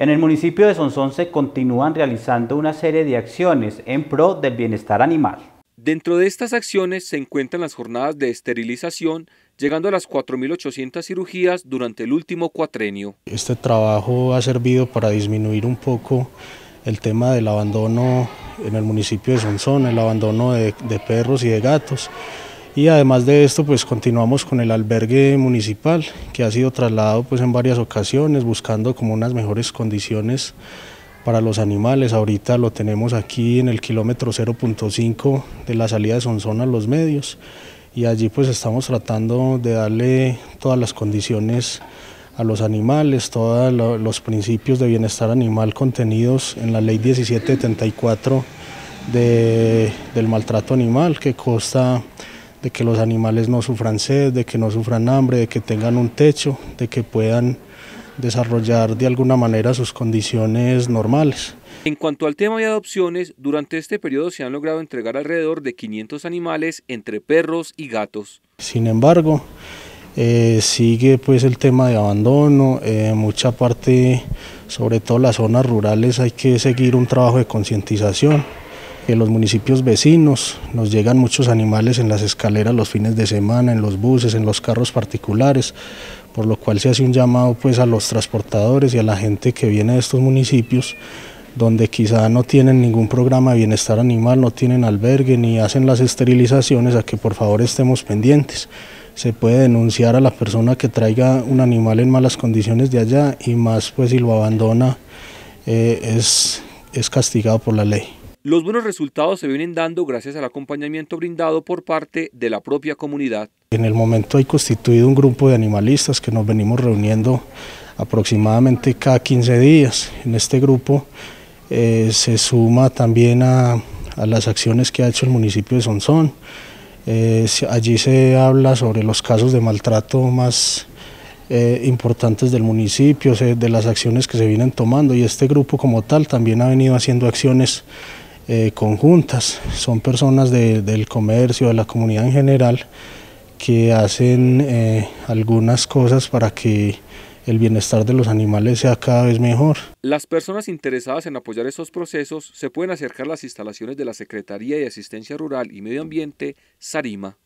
En el municipio de Sonsón se continúan realizando una serie de acciones en pro del bienestar animal. Dentro de estas acciones se encuentran las jornadas de esterilización, llegando a las 4.800 cirugías durante el último cuatrenio. Este trabajo ha servido para disminuir un poco el tema del abandono en el municipio de Sonsón, el abandono de perros y de gatos y además de esto pues continuamos con el albergue municipal que ha sido trasladado pues en varias ocasiones buscando como unas mejores condiciones para los animales, ahorita lo tenemos aquí en el kilómetro 0.5 de la salida de Sonsona a los medios y allí pues estamos tratando de darle todas las condiciones a los animales, todos los principios de bienestar animal contenidos en la ley 1774 del maltrato animal que consta de que los animales no sufran sed, de que no sufran hambre, de que tengan un techo, de que puedan desarrollar de alguna manera sus condiciones normales. En cuanto al tema de adopciones, durante este periodo se han logrado entregar alrededor de 500 animales entre perros y gatos. Sin embargo, eh, sigue pues el tema de abandono, en eh, mucha parte, sobre todo las zonas rurales, hay que seguir un trabajo de concientización en los municipios vecinos. Nos llegan muchos animales en las escaleras los fines de semana, en los buses, en los carros particulares, por lo cual se hace un llamado pues, a los transportadores y a la gente que viene de estos municipios donde quizá no tienen ningún programa de bienestar animal, no tienen albergue ni hacen las esterilizaciones, a que por favor estemos pendientes. Se puede denunciar a la persona que traiga un animal en malas condiciones de allá y más pues si lo abandona eh, es, es castigado por la ley. Los buenos resultados se vienen dando gracias al acompañamiento brindado por parte de la propia comunidad. En el momento hay constituido un grupo de animalistas que nos venimos reuniendo aproximadamente cada 15 días. En este grupo eh, se suma también a, las acciones que ha hecho el municipio de Sonzón. Eh, allí se habla sobre los casos de maltrato más eh, importantes del municipio, de las acciones que se vienen tomando y este grupo como tal también ha venido haciendo acciones eh, conjuntas, son personas del comercio, de la comunidad en general, que hacen eh, algunas cosas para que el bienestar de los animales sea cada vez mejor. Las personas interesadas en apoyar estos procesos se pueden acercar a las instalaciones de la Secretaría de Asistencia Rural y Medio Ambiente, Sarima.